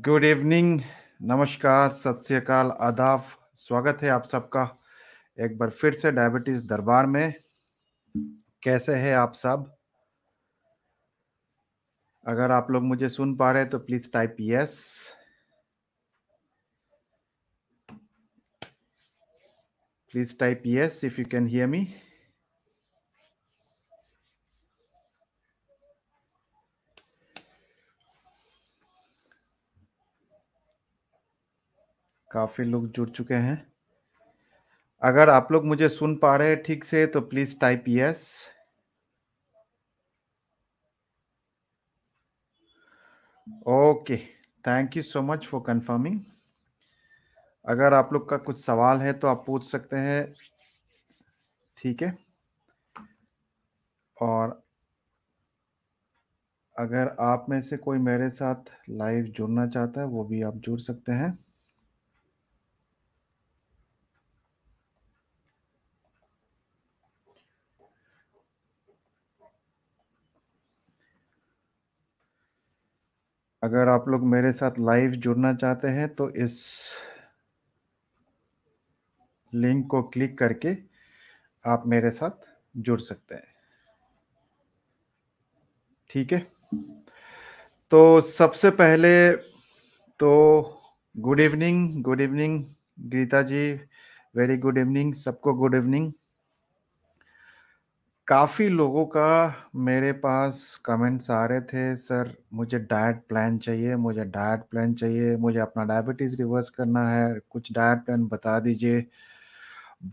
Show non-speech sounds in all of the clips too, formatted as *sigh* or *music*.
Good evening नमस्कार सत श्रीकाल आदाब स्वागत है आप सबका एक बार फिर से डायबिटीज दरबार में कैसे हैं आप सब अगर आप लोग मुझे सुन पा रहे हैं तो please type yes please type yes if you can hear me काफ़ी लोग जुड़ चुके हैं अगर आप लोग मुझे सुन पा रहे हैं ठीक से तो please type yes okay thank you so much for confirming अगर आप लोग का कुछ सवाल है तो आप पूछ सकते हैं ठीक है और अगर आप में से कोई मेरे साथ लाइव जुड़ना चाहता है वो भी आप जुड़ सकते हैं अगर आप लोग मेरे साथ लाइव जुड़ना चाहते हैं तो इस लिंक को क्लिक करके आप मेरे साथ जुड़ सकते हैं ठीक है तो सबसे पहले तो good evening good evening Geeta ji very good evening सबको गुड इवनिंग काफ़ी लोगों का मेरे पास कमेंट्स आ रहे थे सर मुझे डाइट प्लान चाहिए मुझे डाइट प्लान चाहिए मुझे अपना डायबिटीज़ रिवर्स करना है कुछ डाइट प्लान बता दीजिए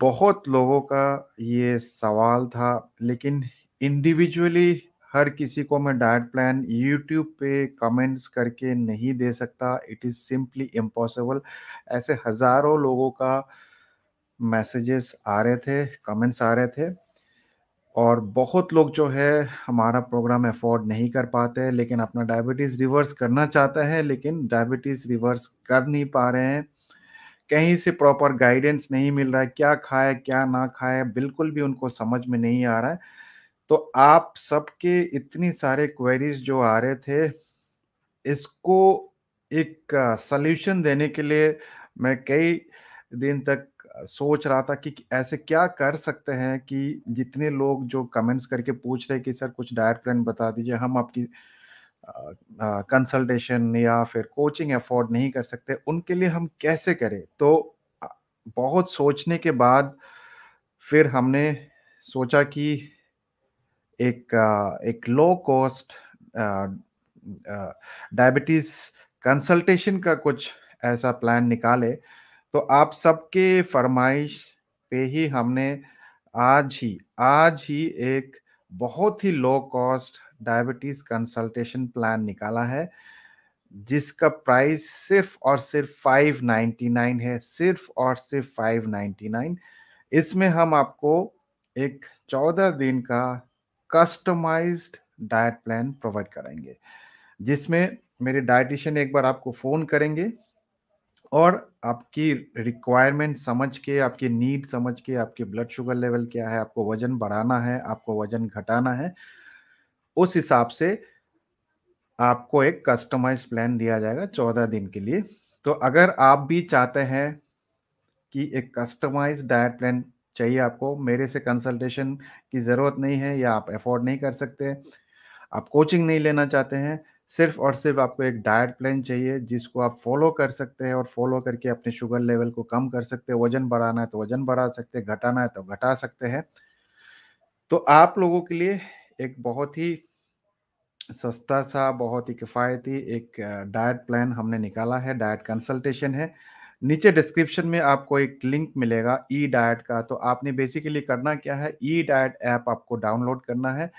बहुत लोगों का ये सवाल था लेकिन इंडिविजुअली हर किसी को मैं डाइट प्लान यूट्यूब पे कमेंट्स करके नहीं दे सकता इट इज़ सिंपली इम्पॉसिबल ऐसे हज़ारों लोगों का मैसेजेस आ रहे थे कमेंट्स आ रहे थे और बहुत लोग जो है हमारा प्रोग्राम अफोर्ड नहीं कर पाते हैं लेकिन अपना डायबिटीज़ रिवर्स करना चाहता है लेकिन डायबिटीज़ रिवर्स कर नहीं पा रहे हैं कहीं से प्रॉपर गाइडेंस नहीं मिल रहा है क्या खाए क्या ना खाए बिल्कुल भी उनको समझ में नहीं आ रहा है तो आप सबके इतनी सारे क्वेरीज जो आ रहे थे इसको एक सल्यूशन देने के लिए मैं कई दिन तक सोच रहा था कि ऐसे क्या कर सकते हैं कि जितने लोग जो कमेंट्स करके पूछ रहे कि सर कुछ डायट प्लान बता दीजिए हम आपकी कंसल्टेशन या फिर कोचिंग अफोर्ड नहीं कर सकते उनके लिए हम कैसे करें तो बहुत सोचने के बाद फिर हमने सोचा कि एक एक लो कॉस्ट डायबिटीज़ कंसल्टेशन का कुछ ऐसा प्लान निकाले तो आप सबके फरमाइश पे ही हमने आज ही आज ही एक बहुत ही low cost diabetes consultation plan निकाला है जिसका प्राइस सिर्फ और सिर्फ 599 है सिर्फ और सिर्फ 599 इसमें हम आपको एक 14 दिन का कस्टमाइज्ड डाइट प्लान प्रोवाइड कराएंगे जिसमें मेरे डाइटिशियन एक बार आपको फ़ोन करेंगे और आपकी रिक्वायरमेंट समझ के आपकी नीड समझ के आपके ब्लड शुगर लेवल क्या है आपको वजन बढ़ाना है आपको वजन घटाना है उस हिसाब से आपको एक कस्टमाइज प्लान दिया जाएगा चौदह दिन के लिए तो अगर आप भी चाहते हैं कि एक कस्टमाइज डाइट प्लान चाहिए आपको मेरे से कंसल्टेशन की ज़रूरत नहीं है या आप अफोर्ड नहीं कर सकते आप कोचिंग नहीं लेना चाहते हैं सिर्फ और सिर्फ आपको एक डाइट प्लान चाहिए जिसको आप फॉलो कर सकते हैं और फॉलो करके अपने शुगर लेवल को कम कर सकते हैं वजन बढ़ाना है तो वजन बढ़ा सकते हैं घटाना है तो घटा सकते हैं तो आप लोगों के लिए एक बहुत ही सस्ता सा बहुत ही किफ़ायती एक डाइट प्लान हमने निकाला है डाइट कंसल्टेशन है नीचे डिस्क्रिप्शन में आपको एक लिंक मिलेगा ई डाइट का तो आपने बेसिकली करना क्या है ई डाइट ऐप आपको डाउनलोड करना है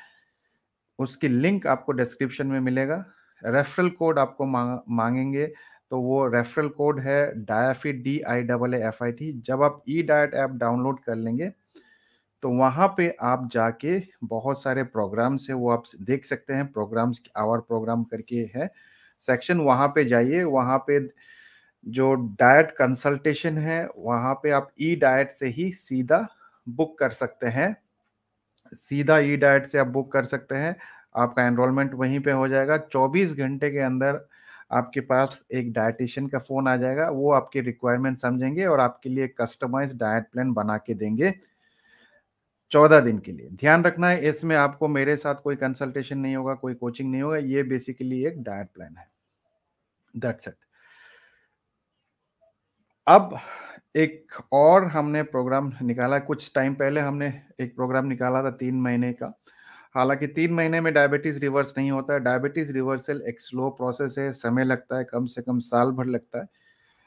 उसकी लिंक आपको डिस्क्रिप्शन में मिलेगा रेफरल कोड आपको मांग, मांगेंगे तो वो रेफरल कोड है Diafit D I double F I T जब आप ई डायट ऐप डाउनलोड कर लेंगे तो वहाँ पे आप जाके बहुत सारे प्रोग्राम्स है वो आप देख सकते हैं प्रोग्राम्स आवर प्रोग्राम करके है सेक्शन वहाँ पे जाइए वहाँ पे जो डाइट कंसल्टेशन है वहाँ पे आप ई डाइट से ही सीधा बुक कर सकते हैं सीधा ई डाइट से आप बुक कर सकते हैं आपका एनरोलमेंट वहीं पे हो जाएगा 24 घंटे के अंदर आपके पास एक डाइटिशियन का फ़ोन आ जाएगा वो आपके रिक्वायरमेंट समझेंगे और आपके लिए कस्टमाइज डाइट प्लान बना के देंगे चौदह दिन के लिए ध्यान रखना है इसमें आपको मेरे साथ कोई कंसल्टेशन नहीं होगा कोई कोचिंग नहीं होगा ये बेसिकली एक डाइट प्लान है दैट्स इट अब एक और हमने प्रोग्राम निकाला कुछ टाइम पहले हमने एक प्रोग्राम निकाला था तीन महीने का हालांकि तीन महीने में डायबिटीज रिवर्स नहीं होता है डायबिटीज रिवर्सल एक स्लो प्रोसेस है समय लगता है कम से कम साल भर लगता है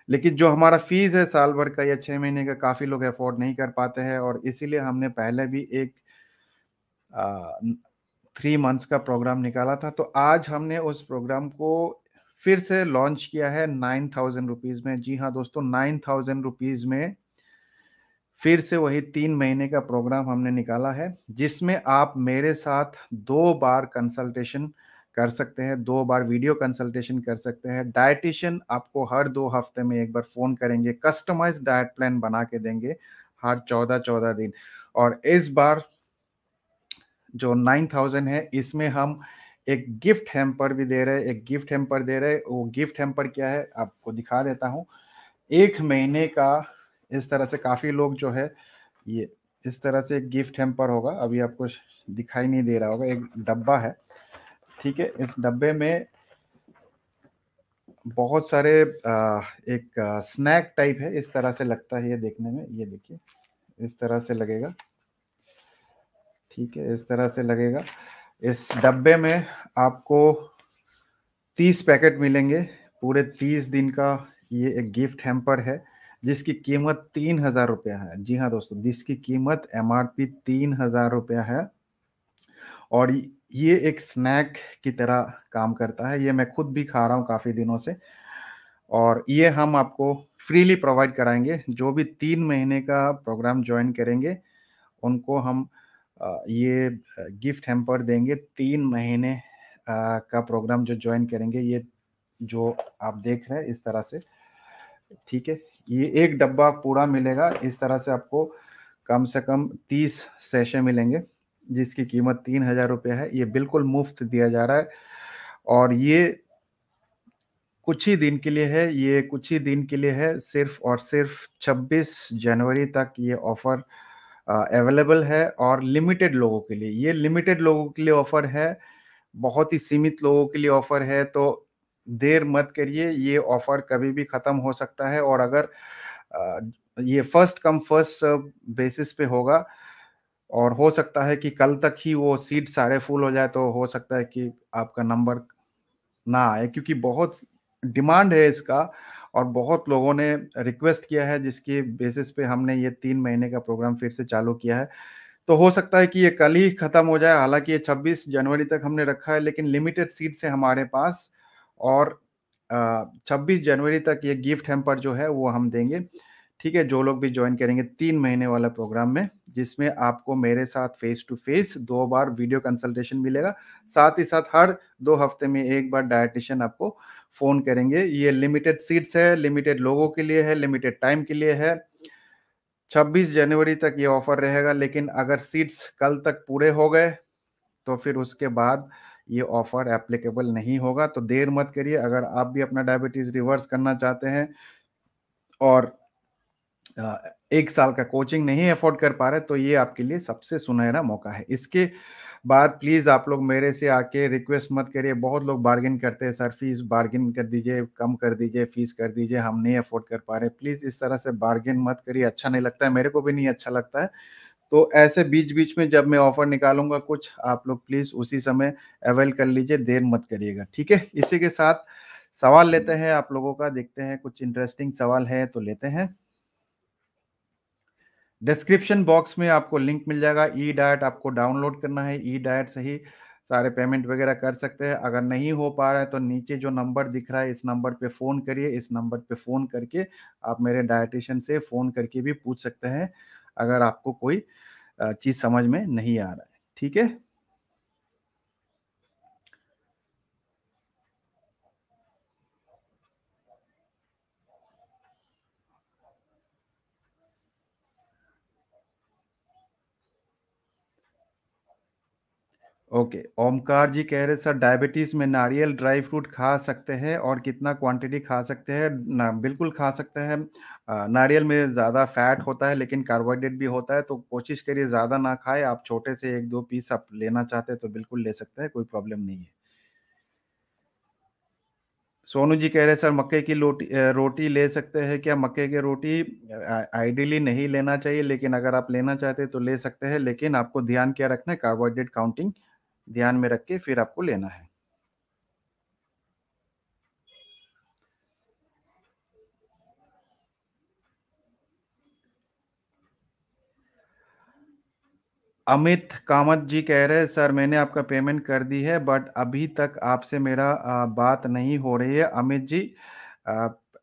लेकिन जो हमारा फीस है साल भर का या छः महीने का काफ़ी लोग अफोर्ड नहीं कर पाते हैं और इसीलिए हमने पहले भी एक थ्री मंथ्स का प्रोग्राम निकाला था तो आज हमने उस प्रोग्राम को फिर से लॉन्च किया है नाइन थाउजेंड रुपीज़ में जी हाँ दोस्तों नाइन थाउजेंड रुपीज़ में फिर से वही तीन महीने का प्रोग्राम हमने निकाला है जिसमें आप मेरे साथ दो बार कंसल्टेशन कर सकते हैं दो बार वीडियो कंसल्टेशन कर सकते हैं डायटिशियन आपको हर दो हफ्ते में एक बार फ़ोन करेंगे कस्टमाइज डाइट प्लान बना के देंगे हर चौदह चौदह दिन और इस बार जो नाइन थाउजेंड है इसमें हम एक गिफ्ट हेम्पर भी दे रहे हैं एक गिफ्ट हेम्पर दे रहे हैं वो गिफ्ट हेम्पर क्या है आपको दिखा देता हूँ एक महीने का इस तरह से काफ़ी लोग जो है ये इस तरह से एक गिफ्ट हेम्पर होगा अभी आपको दिखाई नहीं दे रहा होगा एक डब्बा है ठीक है इस डब्बे में बहुत सारे एक स्नैक टाइप है इस तरह से लगता है ये देखने में ये देखिए इस तरह से लगेगा ठीक है इस तरह से लगेगा इस डब्बे में आपको तीस पैकेट मिलेंगे पूरे तीस दिन का ये एक गिफ्ट हेम्पर है जिसकी कीमत तीन हजार रुपया है जी हाँ दोस्तों जिसकी कीमत एम आर पी तीन हजार रुपया है और ये एक स्नैक की तरह काम करता है ये मैं खुद भी खा रहा हूँ काफ़ी दिनों से और ये हम आपको फ्रीली प्रोवाइड कराएंगे जो भी तीन महीने का प्रोग्राम ज्वाइन करेंगे उनको हम ये गिफ्ट हेम्पर देंगे तीन महीने का प्रोग्राम जो ज्वाइन करेंगे ये जो आप देख रहे हैं इस तरह से ठीक है ये एक डब्बा पूरा मिलेगा इस तरह से आपको कम से कम तीस सेशे मिलेंगे जिसकी कीमत तीन हजार रुपये है ये बिल्कुल मुफ्त दिया जा रहा है और ये कुछ ही दिन के लिए है ये कुछ ही दिन के लिए है सिर्फ और सिर्फ 26 जनवरी तक ये ऑफर अवेलेबल है और लिमिटेड लोगों के लिए ये लिमिटेड लोगों के लिए ऑफर है बहुत ही सीमित लोगों के लिए ऑफर है तो देर मत करिए ये ऑफर कभी भी ख़त्म हो सकता है और अगर ये फर्स्ट कम फर्स्ट बेसिस पे होगा और हो सकता है कि कल तक ही वो सीट सारे फुल हो जाए तो हो सकता है कि आपका नंबर ना आए क्योंकि बहुत डिमांड है इसका और बहुत लोगों ने रिक्वेस्ट किया है जिसके बेसिस पे हमने ये तीन महीने का प्रोग्राम फिर से चालू किया है तो हो सकता है कि ये कल ही ख़त्म हो जाए हालांकि ये 26 जनवरी तक हमने रखा है लेकिन लिमिटेड सीट से हमारे पास और छब्बीस जनवरी तक ये गिफ्ट हेम्पर जो है वो हम देंगे ठीक है जो लोग भी ज्वाइन करेंगे तीन महीने वाला प्रोग्राम में जिसमें आपको मेरे साथ फेस टू फेस दो बार वीडियो कंसल्टेशन मिलेगा साथ ही साथ हर दो हफ्ते में एक बार डायटिशियन आपको फ़ोन करेंगे ये लिमिटेड सीट्स है लिमिटेड लोगों के लिए है लिमिटेड टाइम के लिए है 26 जनवरी तक ये ऑफर रहेगा लेकिन अगर सीट्स कल तक पूरे हो गए तो फिर उसके बाद ये ऑफर एप्लीकेबल नहीं होगा तो देर मत करिए अगर आप भी अपना डायबिटीज रिवर्स करना चाहते हैं और एक साल का कोचिंग नहीं अफोर्ड कर पा रहे तो ये आपके लिए सबसे सुनहरा मौका है इसके बाद प्लीज़ आप लोग मेरे से आके रिक्वेस्ट मत करिए बहुत लोग बार्गिन करते हैं सर फीस बार्गिन कर दीजिए कम कर दीजिए फीस कर दीजिए हम नहीं अफोर्ड कर पा रहे प्लीज़ इस तरह से बार्गिन मत करिए अच्छा नहीं लगता है मेरे को भी नहीं अच्छा लगता है तो ऐसे बीच बीच में जब मैं ऑफर निकालूंगा कुछ आप लोग प्लीज उसी समय अवेल कर लीजिए देर मत करिएगा ठीक है इसी के साथ सवाल लेते हैं आप लोगों का देखते हैं कुछ इंटरेस्टिंग सवाल है तो लेते हैं डिस्क्रिप्शन बॉक्स में आपको लिंक मिल जाएगा ई डायट आपको डाउनलोड करना है ई डायट से ही सारे पेमेंट वगैरह कर सकते हैं अगर नहीं हो पा रहा है तो नीचे जो नंबर दिख रहा है इस नंबर पे फ़ोन करिए इस नंबर पे फ़ोन करके आप मेरे डायटिशियन से फ़ोन करके भी पूछ सकते हैं अगर आपको कोई चीज़ समझ में नहीं आ रहा है ठीक है ओके ओमकार जी कह रहे सर डायबिटीज में नारियल ड्राई फ्रूट खा सकते हैं और कितना क्वांटिटी खा सकते हैं ना बिल्कुल खा सकते हैं नारियल में ज़्यादा फैट होता है लेकिन कार्बोहाइड्रेट भी होता है तो कोशिश करिए ज़्यादा ना खाए आप छोटे से एक दो पीस आप लेना चाहते हैं तो बिल्कुल ले सकते हैं कोई प्रॉब्लम नहीं है सोनू जी कह रहे सर मक्के की रोटी रोटी ले सकते हैं क्या मक्के की रोटी आइडियली नहीं लेना चाहिए लेकिन अगर आप लेना चाहते हैं तो ले सकते हैं लेकिन आपको ध्यान क्या रखना है कार्बोहाइड्रेट काउंटिंग ध्यान में रख के फिर आपको लेना है अमित कामत जी कह रहे हैं सर मैंने आपका पेमेंट कर दी है बट अभी तक आपसे मेरा बात नहीं हो रही है अमित जी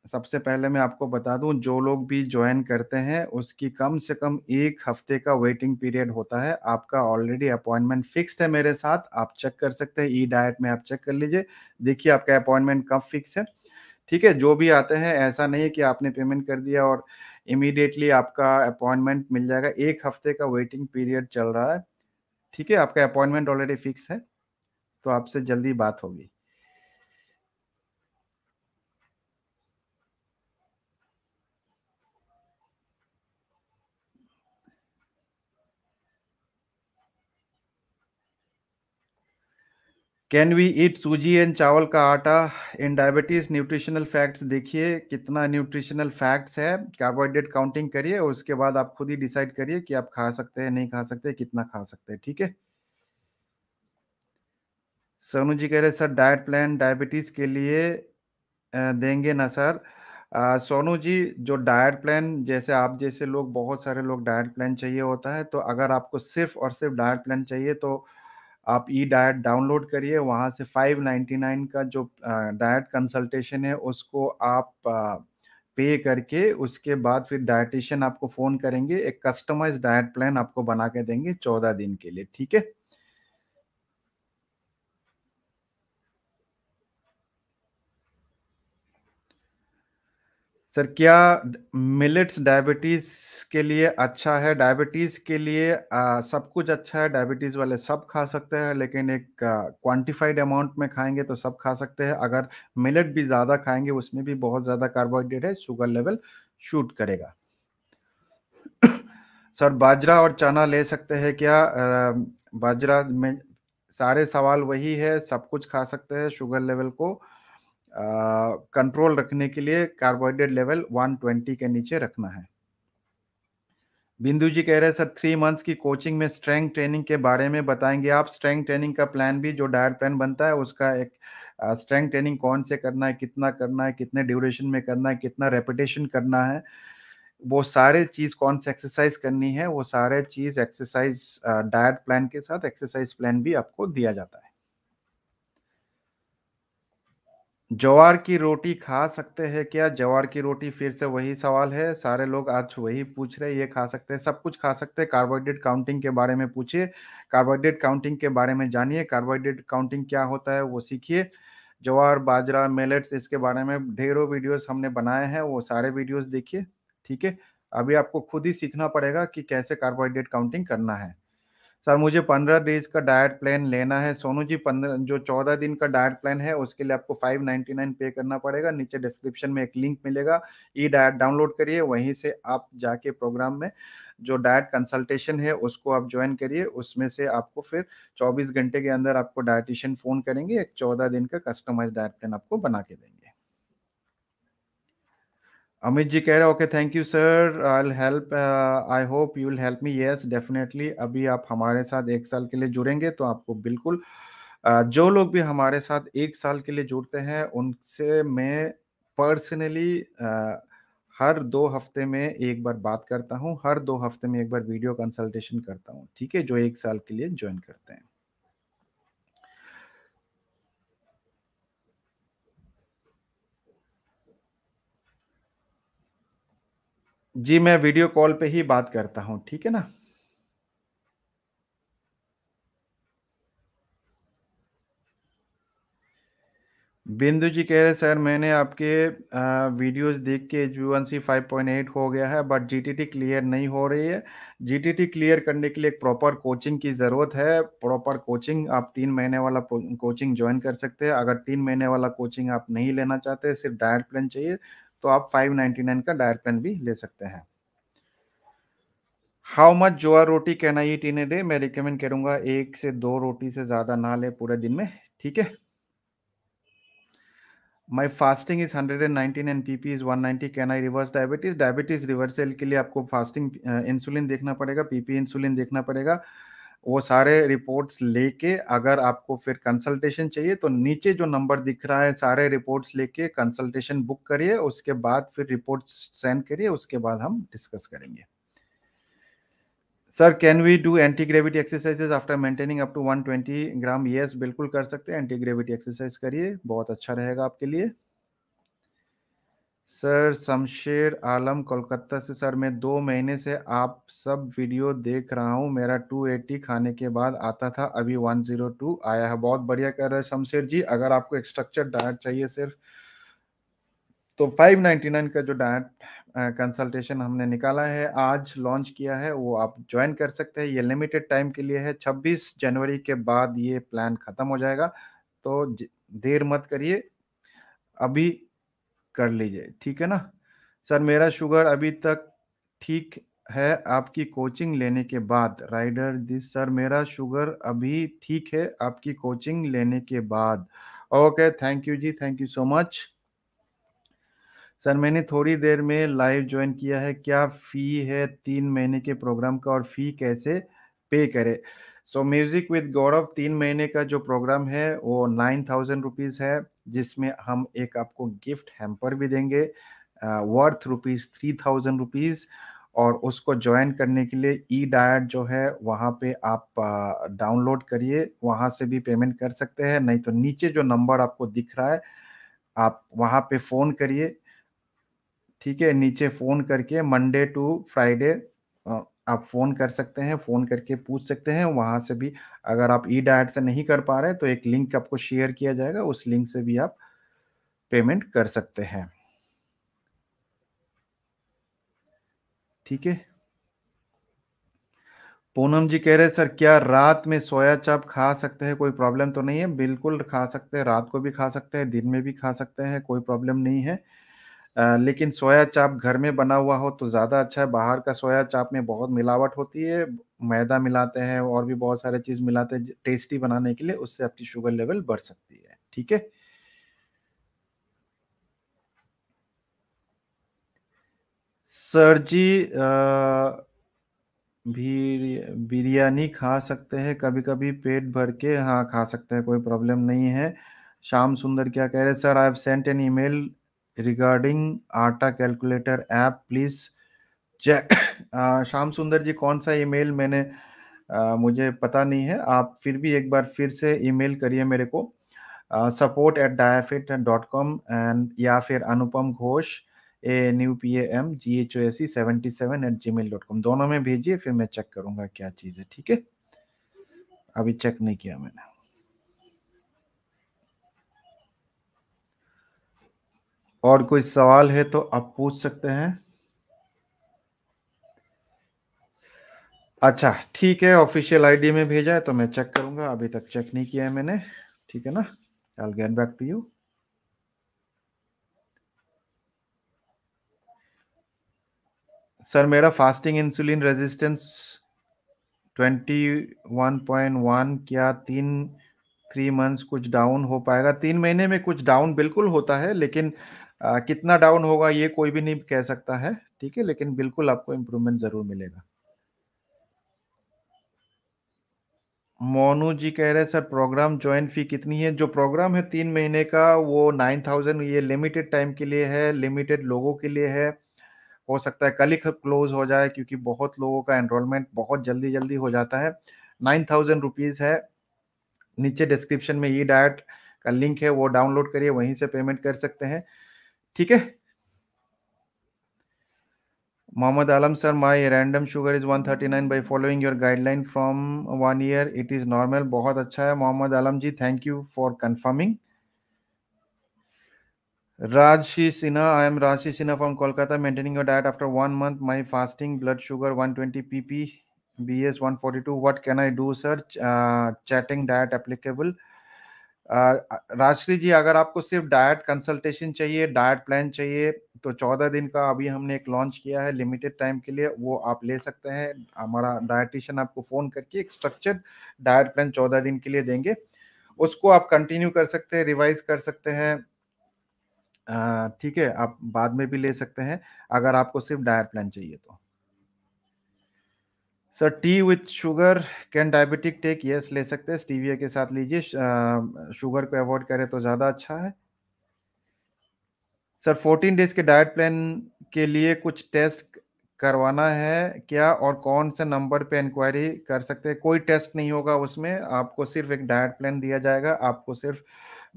सबसे पहले मैं आपको बता दूं जो लोग भी ज्वाइन करते हैं उसकी कम से कम एक हफ्ते का वेटिंग पीरियड होता है आपका ऑलरेडी अपॉइंटमेंट फिक्स्ड है मेरे साथ आप चेक कर सकते हैं ई डाइट में आप चेक कर लीजिए देखिए आपका अपॉइंटमेंट कब फिक्स है ठीक है जो भी आते हैं ऐसा नहीं है कि आपने पेमेंट कर दिया और इमीडिएटली आपका अपॉइंटमेंट मिल जाएगा एक हफ्ते का वेटिंग पीरियड चल रहा है ठीक है आपका अपॉइंटमेंट ऑलरेडी फिक्स है तो आपसे जल्दी बात होगी कैन वी ईट सूजी एंड चावल का आटा इन डायबिटीज न्यूट्रिशनल फैक्ट्स देखिए कितना न्यूट्रिशनल फैक्ट्स है कार्बोहाइड्रेट काउंटिंग करिए और उसके बाद आप खुद ही डिसाइड करिए कि आप खा सकते हैं नहीं खा सकते कितना खा सकते हैं ठीक है सोनू जी कह रहे सर डाइट प्लान डायबिटीज के लिए देंगे ना सर सोनू जी जो डाइट प्लान जैसे आप जैसे लोग बहुत सारे लोग डाइट प्लान चाहिए होता है तो अगर आपको सिर्फ और सिर्फ डाइट प्लान चाहिए तो आप ई डायट डाउनलोड करिए वहाँ से 599 का जो डायट कंसल्टेशन है उसको आप पे करके उसके बाद फिर डाइटिशियन आपको फ़ोन करेंगे एक कस्टमाइज डाइट प्लान आपको बना के देंगे चौदह दिन के लिए ठीक है सर क्या मिलेट्स डायबिटीज के लिए अच्छा है डायबिटीज के लिए आ, सब कुछ अच्छा है डायबिटीज वाले सब खा सकते हैं लेकिन एक क्वांटिफाइड अमाउंट में खाएंगे तो सब खा सकते हैं अगर मिलेट भी ज़्यादा खाएंगे उसमें भी बहुत ज़्यादा कार्बोहाइड्रेट है शुगर लेवल शूट करेगा सर बाजरा और चना ले सकते हैं क्या बाजरा में सारे सवाल वही है सब कुछ खा सकते हैं शुगर लेवल को कंट्रोल रखने के लिए कार्बोहाइड्रेट लेवल 120 के नीचे रखना है बिंदु जी कह रहे हैं सर थ्री मंथ्स की कोचिंग में स्ट्रेंथ ट्रेनिंग के बारे में बताएंगे आप स्ट्रेंथ ट्रेनिंग का प्लान भी जो डायर प्लान बनता है उसका एक स्ट्रेंथ ट्रेनिंग कौन से करना है कितना करना है कितने ड्यूरेशन में करना है कितना रेपिटेशन करना है वो सारे चीज़ कौन से एक्सरसाइज करनी है वो सारे चीज़ एक्सरसाइज डाइट प्लान के साथ एक्सरसाइज प्लान भी आपको दिया जाता है ज्वार की रोटी खा सकते हैं क्या ज्वार की रोटी फिर से वही सवाल है सारे लोग आज वही पूछ रहे हैं ये खा सकते हैं सब कुछ खा सकते हैं कार्बोहाइड्रेट काउंटिंग के बारे में पूछिए कार्बोहाइड्रेट काउंटिंग के बारे में जानिए कार्बोहाइड्रेट काउंटिंग क्या होता है वो सीखिए ज्वार बाजरा मेलेट्स इसके बारे में ढेरों वीडियोस हमने बनाए हैं वो सारे वीडियोस देखिए ठीक है अभी आपको खुद ही सीखना पड़ेगा कि कैसे कार्बोहाइड्रेट काउंटिंग करना है सर मुझे पंद्रह डेज का डाइट प्लान लेना है सोनू जी पंद्रह जो चौदह दिन का डाइट प्लान है उसके लिए आपको फाइव नाइन्टी नाइन पे करना पड़ेगा नीचे डिस्क्रिप्शन में एक लिंक मिलेगा ई डाइट डाउनलोड करिए वहीं से आप जाके प्रोग्राम में जो डाइट कंसल्टेशन है उसको आप ज्वाइन करिए उसमें से आपको फिर चौबीस घंटे के अंदर आपको डायटिशियन फ़ोन करेंगे एक चौदह दिन का कस्टमाइज डाइट प्लान आपको बना के देंगे अमित जी कह रहे okay thank you sir I help I hope you will help me yes definitely अभी आप हमारे साथ एक साल के लिए जुड़ेंगे तो आपको बिल्कुल uh, जो लोग भी हमारे साथ एक साल के लिए जुड़ते हैं उनसे मैं पर्सनली uh, हर दो हफ्ते में एक बार बात करता हूँ हर दो हफ्ते में एक बार वीडियो कंसल्टेशन करता हूँ ठीक है जो एक साल के लिए ज्वाइन करते हैं जी मैं वीडियो कॉल पे ही बात करता हूं ठीक है ना बिंदु जी कह रहे सर मैंने आपके वीडियोस देख के H one C five point eight हो गया है बट जीटीटी क्लियर नहीं हो रही है जीटीटी क्लियर करने के लिए एक प्रॉपर कोचिंग की ज़रूरत है प्रॉपर कोचिंग आप तीन महीने वाला कोचिंग ज्वाइन कर सकते हैं अगर तीन महीने वाला कोचिंग आप नहीं लेना चाहते सिर्फ डायरेक्ट प्लान चाहिए तो आप 599 का डायर प्लान भी ले सकते हैं how much jowar roti can I eat in a day मैं रिकमेंड करूंगा एक से दो रोटी से ज्यादा ना ले पूरे दिन में ठीक है My fasting is 119 and PP is 190. Can I reverse diabetes? Diabetes reversal के लिए आपको fasting uh, insulin देखना पड़ेगा PP insulin देखना पड़ेगा वो सारे रिपोर्ट्स लेके अगर आपको फिर कंसल्टेशन चाहिए तो नीचे जो नंबर दिख रहा है सारे रिपोर्ट्स लेके कंसल्टेशन बुक करिए उसके बाद फिर रिपोर्ट्स सेंड करिए उसके बाद हम डिस्कस करेंगे sir can we do anti gravity exercises after maintaining up to 120 gram yes बिल्कुल कर सकते हैं एंटी ग्रेविटी एक्सरसाइज करिए बहुत अच्छा रहेगा आपके लिए सर शमशेर आलम कोलकाता से सर मैं दो महीने से आप सब वीडियो देख रहा हूँ मेरा 280 खाने के बाद आता था अभी 102 आया है बहुत बढ़िया कर रहे शमशेर जी अगर आपको एक स्ट्रक्चर डाइट चाहिए सिर्फ तो 599 का जो डाइट कंसल्टेशन हमने निकाला है आज लॉन्च किया है वो आप ज्वाइन कर सकते हैं ये लिमिटेड टाइम के लिए है 26 जनवरी के बाद ये प्लान ख़त्म हो जाएगा तो देर मत करिए अभी कर लीजिए ठीक है ना सर मेरा शुगर अभी तक ठीक है आपकी कोचिंग लेने के बाद राइडर दिस सर मेरा शुगर अभी ठीक है आपकी कोचिंग लेने के बाद ओके थैंक यू जी thank you so much sir मैंने थोड़ी देर में लाइव ज्वाइन किया है क्या फी है तीन महीने के प्रोग्राम का और फी कैसे पे करे सो म्यूजिक विद गौरव तीन महीने का जो प्रोग्राम है वो नाइन थाउजेंड रुपीज है जिसमें हम एक आपको गिफ्ट हैम्पर भी देंगे worth rupees three thousand rupees और उसको ज्वाइन करने के लिए ई डायट जो है वहां पे आप डाउनलोड करिए वहां से भी पेमेंट कर सकते हैं नहीं तो नीचे जो नंबर आपको दिख रहा है आप वहां पे फ़ोन करिए ठीक है नीचे फ़ोन करके मंडे टू फ्राइडे आप फ़ोन कर सकते हैं फ़ोन करके पूछ सकते हैं वहाँ से भी अगर आप ई डायट से नहीं कर पा रहे तो एक लिंक आपको शेयर किया जाएगा उस लिंक से भी आप पेमेंट कर सकते हैं ठीक है पूनम जी कह रहे सर क्या रात में सोया चाप खा सकते हैं कोई प्रॉब्लम तो नहीं है बिल्कुल खा सकते हैं रात को भी खा सकते हैं दिन में भी खा सकते हैं कोई प्रॉब्लम नहीं है लेकिन सोया चाप घर में बना हुआ हो तो ज़्यादा अच्छा है बाहर का सोया चाप में बहुत मिलावट होती है मैदा मिलाते हैं और भी बहुत सारे चीज़ मिलाते हैं टेस्टी बनाने के लिए उससे आपकी शुगर लेवल बढ़ सकती है ठीक है सर जी आ, भी बिरयानी खा सकते हैं कभी कभी पेट भर के हाँ खा सकते हैं कोई प्रॉब्लम नहीं है शाम सुंदर क्या कह रहे हैं sir I have sent an email regarding atta calculator app please check Shyam Sundar ji कौन सा ईमेल मैंने आ, uh, मुझे पता नहीं है आप फिर भी एक बार फिर से ईमेल करिए मेरे को support at Diafit dot com and या फिर Anupam Ghosh A N U P M G H O S C seventy seven at gmail dot com दोनों में भेजिए फिर मैं चेक करूँगा क्या चीज़ है ठीक है अभी चेक नहीं किया मैंने और कोई सवाल है तो आप पूछ सकते हैं अच्छा ठीक है ऑफिशियल आईडी में भेजा है तो मैं चेक करूंगा अभी तक चेक नहीं किया है मैंने ठीक है ना I get back to you sir मेरा फास्टिंग इंसुलिन रेजिस्टेंस 21.1 क्या तीन थ्री मंथ्स कुछ डाउन हो पाएगा तीन महीने में कुछ डाउन बिल्कुल होता है लेकिन आ, कितना डाउन होगा ये कोई भी नहीं कह सकता है ठीक है लेकिन बिल्कुल आपको इम्प्रूवमेंट जरूर मिलेगा मोनू जी कह रहे सर प्रोग्राम ज्वाइन फी कितनी है जो प्रोग्राम है तीन महीने का वो नाइन थाउजेंड ये लिमिटेड टाइम के लिए है लिमिटेड लोगों के लिए है हो सकता है कल ही क्लोज हो जाए क्योंकि बहुत लोगों का एनरोलमेंट बहुत जल्दी जल्दी हो जाता है नाइन थाउजेंड रुपीज़ है नीचे डिस्क्रिप्शन में ई डायट का लिंक है वो डाउनलोड करिए वहीं से पेमेंट कर सकते हैं ठीक है Mohammad Alam sir my random sugar is 139 thirty nine by following your guideline from one year it is normal बहुत अच्छा है Mohammad Alam ji thank you for confirming Rajshi Sinha I am Rajshi Sinha from Kolkata maintaining your diet after one month my fasting blood sugar 120 twenty P P B S one forty two what can I do sir chatting diet applicable Rajshree जी अगर आपको सिर्फ diet consultation चाहिए diet plan चाहिए तो चौदह दिन का अभी हमने एक लॉन्च किया है लिमिटेड टाइम के लिए वो आप ले सकते हैं हमारा डाइटिशियन आपको फ़ोन करके एक स्ट्रक्चर डाइट प्लान चौदह दिन के लिए देंगे उसको आप कंटिन्यू कर सकते हैं रिवाइज कर सकते हैं ठीक है आप बाद में भी ले सकते हैं अगर आपको सिर्फ डायट प्लान चाहिए तो sir tea with sugar can diabetic take yes ले सकते हैं स्टीविया के साथ लीजिए शुगर को अवॉइड करें तो ज़्यादा अच्छा है सर फोर्टीन डेज के डाइट प्लान के लिए कुछ टेस्ट करवाना है क्या और कौन से नंबर पे इंक्वायरी कर सकते हैं कोई टेस्ट नहीं होगा उसमें आपको सिर्फ एक डाइट प्लान दिया जाएगा आपको सिर्फ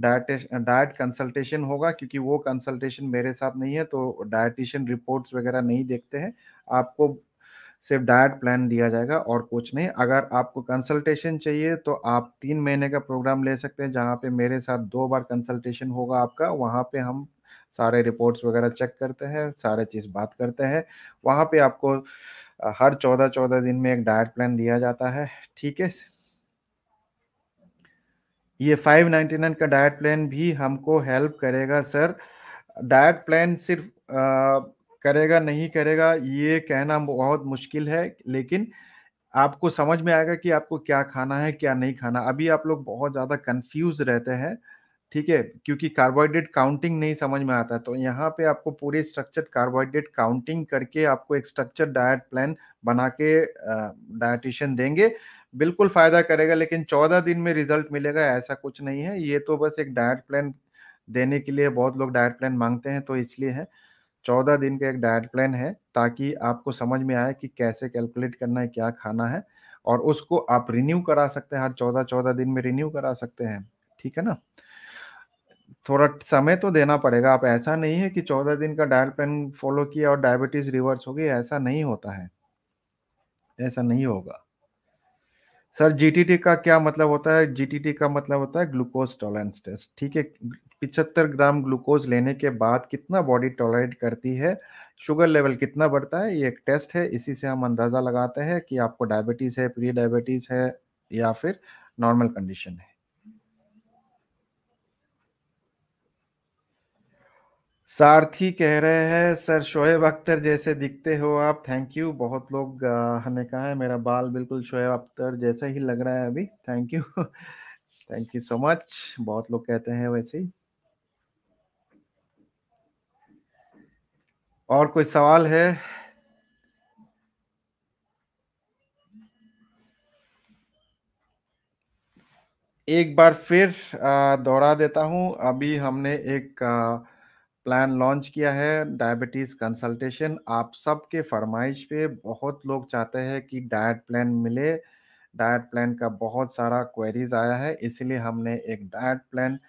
डाइट डाइट कंसल्टेशन होगा क्योंकि वो कंसल्टेशन मेरे साथ नहीं है तो डायटिशियन रिपोर्ट्स वगैरह नहीं देखते हैं आपको सिर्फ डाइट प्लान दिया जाएगा और कुछ नहीं अगर आपको कंसल्टेशन चाहिए तो आप तीन महीने का प्रोग्राम ले सकते हैं जहाँ पे मेरे साथ दो बार कंसल्टेशन होगा आपका वहाँ पे हम सारे रिपोर्ट्स वगैरह चेक करते हैं सारे चीज़ बात करते हैं वहाँ पे आपको हर चौदह चौदह दिन में एक डाइट प्लान दिया जाता है ठीक है ये 599 का डाइट प्लान भी हमको हेल्प करेगा सर डाइट प्लान सिर्फ आ, करेगा नहीं करेगा ये कहना बहुत मुश्किल है लेकिन आपको समझ में आएगा कि आपको क्या खाना है क्या नहीं खाना अभी आप लोग बहुत ज़्यादा कंफ्यूज रहते हैं ठीक है क्योंकि कार्बोहाइड्रेट काउंटिंग नहीं समझ में आता तो यहाँ पे आपको पूरे स्ट्रक्चर कार्बोहाइड्रेट काउंटिंग करके आपको एक स्ट्रक्चर डाइट प्लान बना के डायटिशियन देंगे बिल्कुल फायदा करेगा लेकिन चौदह दिन में रिजल्ट मिलेगा ऐसा कुछ नहीं है ये तो बस एक डाइट प्लान देने के लिए बहुत लोग डाइट प्लान मांगते हैं तो इसलिए है चौदह दिन का एक डाइट प्लान है ताकि आपको समझ में आए कि कैसे कैलकुलेट करना है क्या खाना है और उसको आप रिन्यू करा सकते हैं हर चौदह चौदह दिन में रिन्यू करा सकते हैं ठीक है ना थोड़ा समय तो देना पड़ेगा आप ऐसा नहीं है कि चौदह दिन का डायल प्लान फॉलो किया और डायबिटीज रिवर्स हो गई ऐसा नहीं होता है ऐसा नहीं होगा सर जीटीटी का क्या मतलब होता है जीटीटी का मतलब होता है ग्लूकोज टॉलरेंस टेस्ट ठीक है पिछहत्तर ग्राम ग्लूकोज लेने के बाद कितना बॉडी टॉलरेट करती है शुगर लेवल कितना बढ़ता है ये एक टेस्ट है इसी से हम अंदाज़ा लगाते हैं कि आपको डायबिटीज़ है प्री डायबिटीज़ है या फिर नॉर्मल कंडीशन है सारथी कह रहे हैं सर शोएब अख्तर जैसे दिखते हो आप थैंक यू बहुत लोग ने कहा है मेरा बाल बिल्कुल शोएब अख्तर जैसा ही लग रहा है अभी thank you *laughs* thank you so much बहुत लोग कहते हैं वैसे ही और कोई सवाल है एक बार फिर दोहरा देता हूं अभी हमने एक प्लान लॉन्च किया है डायबिटीज़ कंसल्टेशन आप सबके फरमाइश पे बहुत लोग चाहते हैं कि डाइट प्लान मिले डाइट प्लान का बहुत सारा क्वेरीज आया है इसलिए हमने एक डाइट प्लान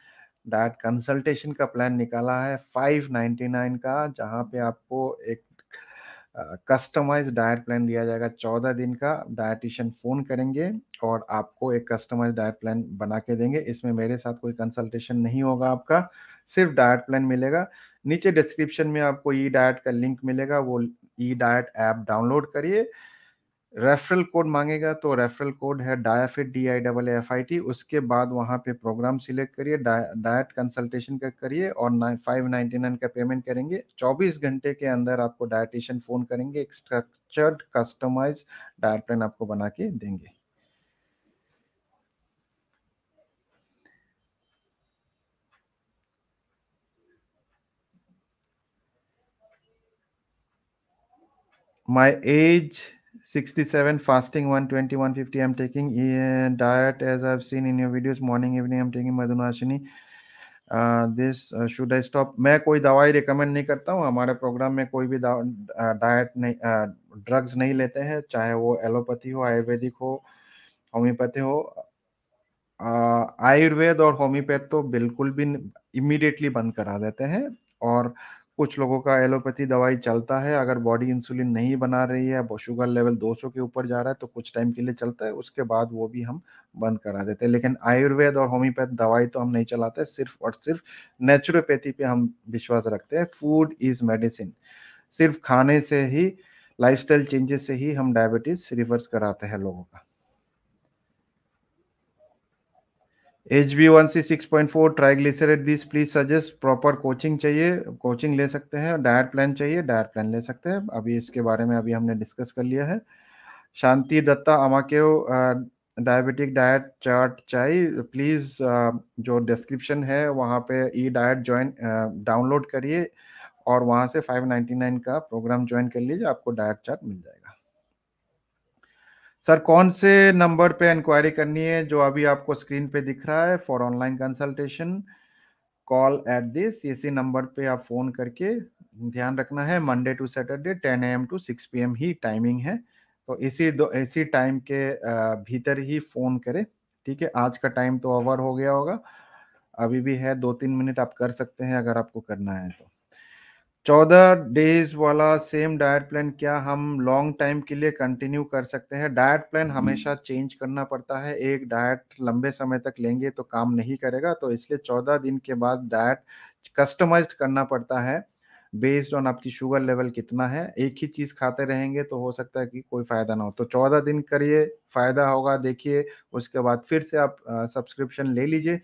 डायट कंसल्टेशन का प्लान निकाला है 599 का जहां पे आपको एक कस्टमाइज डाइट प्लान दिया जाएगा चौदह दिन का डायटिशियन फ़ोन करेंगे और आपको एक कस्टमाइज डाइट प्लान बना के देंगे इसमें मेरे साथ कोई कंसल्टेशन नहीं होगा आपका सिर्फ डाइट प्लान मिलेगा नीचे डिस्क्रिप्शन में आपको ई डाइट का लिंक मिलेगा वो ई डाइट ऐप डाउनलोड करिए रेफरल कोड मांगेगा तो रेफरल कोड है Diafit D I double F I T उसके बाद वहाँ पे प्रोग्राम सिलेक्ट करिए डायट कंसल्टेशन का करिए और फाइव नाइन्टी नाइन का पेमेंट करेंगे चौबीस घंटे के अंदर आपको डायटिशियन फ़ोन करेंगे एक स्ट्रक्चर्ड कस्टमाइज डायट प्लान आपको बना के देंगे my age 67 fasting 120 150 i'm taking uh, diet as i've seen in your videos morning evening i'm taking madhunashini this should I stop मैं कोई दवाई रिकमेंड नहीं करता हूँ हमारे प्रोग्राम में कोई भी डाइट uh, नहीं ड्रग्स uh, नहीं लेते हैं चाहे वो एलोपैथी हो आयुर्वेदिक हो होम्योपैथी हो uh, आयुर्वेद और होम्योपैथ तो बिल्कुल भी इमिडिएटली बंद करा देते हैं और कुछ लोगों का एलोपैथी दवाई चलता है अगर बॉडी इंसुलिन नहीं बना रही है शुगर लेवल 200 के ऊपर जा रहा है तो कुछ टाइम के लिए चलता है उसके बाद वो भी हम बंद करा देते हैं लेकिन आयुर्वेद और होम्योपैथ दवाई तो हम नहीं चलाते सिर्फ और सिर्फ नेचुरोपैथी पे हम विश्वास रखते हैं फूड इज मेडिसिन सिर्फ खाने से ही लाइफ चेंजेस से ही हम डायबिटीज रिवर्स कराते हैं लोगों का HbA1c 6.4 triglyceride this please suggest proper coaching चाहिए कोचिंग ले सकते हैं डायट प्लान चाहिए डायट प्लान ले सकते हैं अभी इसके बारे में अभी हमने डिस्कस कर लिया है शांति दत्ता अमाके डायबिटिक डाइट चार्ट चाहिए प्लीज़ जो डिस्क्रिप्शन है वहाँ पे ई डाइट ज्वाइन डाउनलोड करिए और वहाँ से 599 का प्रोग्राम ज्वाइन कर लीजिए आपको डाइट चार्ट मिल जाएगा सर कौन से नंबर पे इंक्वायरी करनी है जो अभी आपको स्क्रीन पे दिख रहा है for online consultation call at this इसी नंबर पे आप फोन करके ध्यान रखना है Monday to Saturday 10 M to 6 M ही टाइमिंग है तो इसी दो इसी टाइम के भीतर ही फोन करें ठीक है आज का टाइम तो ओवर हो गया होगा अभी भी है दो तीन मिनट आप कर सकते हैं अगर आपको करना है तो चौदह डेज वाला सेम डाइट प्लान क्या हम लॉन्ग टाइम के लिए कंटिन्यू कर सकते हैं डाइट प्लान हमेशा चेंज करना पड़ता है एक डाइट लंबे समय तक लेंगे तो काम नहीं करेगा तो इसलिए चौदह दिन के बाद डाइट कस्टमाइज करना पड़ता है बेस्ड ऑन आपकी शुगर लेवल कितना है एक ही चीज़ खाते रहेंगे तो हो सकता है कि कोई फ़ायदा ना हो तो चौदह दिन करिए फ़ायदा होगा देखिए उसके बाद फिर से आप सब्सक्रिप्शन ले लीजिए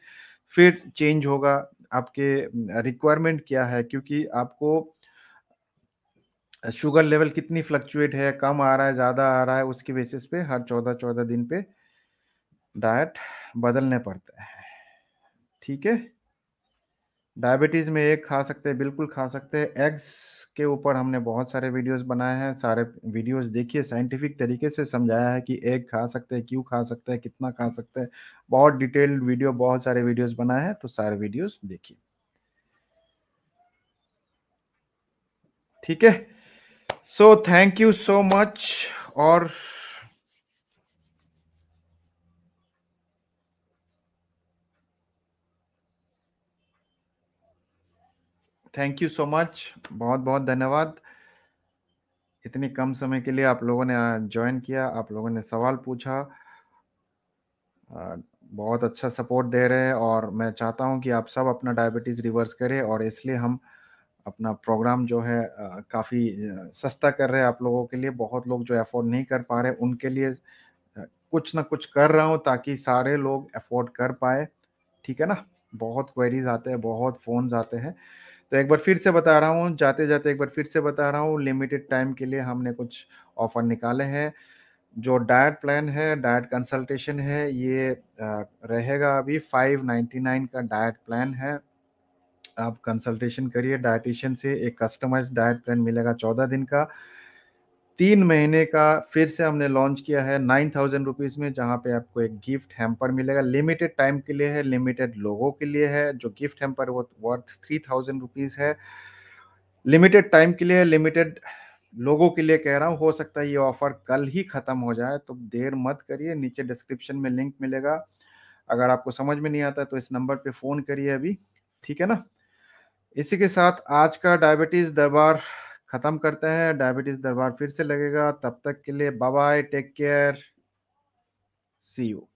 फिर चेंज होगा आपके रिक्वायरमेंट क्या है क्योंकि आपको शुगर लेवल कितनी फ्लक्चुएट है कम आ रहा है ज़्यादा आ रहा है उसके बेसिस पे हर चौदह चौदह दिन पे डाइट बदलने पड़ते हैं ठीक है डायबिटीज़ में एक खा सकते हैं बिल्कुल खा सकते हैं एग्स के ऊपर हमने बहुत सारे वीडियोस बनाए हैं सारे वीडियोस देखिए साइंटिफिक तरीके से समझाया है कि एग खा सकते हैं क्यों खा सकते हैं कितना खा सकते हैं बहुत डिटेल्ड वीडियो बहुत सारे वीडियोस बनाए हैं तो सारे वीडियोस देखिए ठीक है so thank you so much और थैंक यू सो मच बहुत बहुत धन्यवाद इतने कम समय के लिए आप लोगों ने ज्वाइन किया आप लोगों ने सवाल पूछा बहुत अच्छा सपोर्ट दे रहे हैं और मैं चाहता हूं कि आप सब अपना डायबिटीज़ रिवर्स करें और इसलिए हम अपना प्रोग्राम जो है काफ़ी सस्ता कर रहे हैं आप लोगों के लिए बहुत लोग जो अफोर्ड नहीं कर पा रहे उनके लिए कुछ ना कुछ कर रहा हूँ ताकि सारे लोग अफोर्ड कर पाए ठीक है ना बहुत क्वेरीज आते हैं बहुत फोन आते हैं तो एक बार फिर से बता रहा हूँ जाते जाते एक बार फिर से बता रहा हूँ लिमिटेड टाइम के लिए हमने कुछ ऑफर निकाले हैं जो डाइट प्लान है डाइट कंसल्टेशन है ये रहेगा अभी फाइव नाइन्टी नाइन का डाइट प्लान है आप कंसल्टेशन करिए डाइटिशियन से एक कस्टमाइज डाइट प्लान मिलेगा चौदह दिन का तीन महीने का फिर से हमने लॉन्च किया है नाइन थाउजेंड रुपीज़ में जहां पे आपको एक गिफ्ट हैम्पर मिलेगा लिमिटेड टाइम के लिए है लिमिटेड लोगों के लिए है जो गिफ्ट हैम्पर वो वर्थ थ्री थाउजेंड रुपीज़ है लिमिटेड टाइम के लिए है लिमिटेड लोगों के लिए कह रहा हूँ हो सकता है ये ऑफर कल ही ख़त्म हो जाए तो देर मत करिए नीचे डिस्क्रिप्शन में लिंक मिलेगा अगर आपको समझ में नहीं आता तो इस नंबर पे फ़ोन करिए अभी ठीक है ना इसी के साथ आज का डायबिटीज़ दरबार ख़त्म करते हैं डायबिटीज़ दरबार फिर से लगेगा तब तक के लिए bye take care see you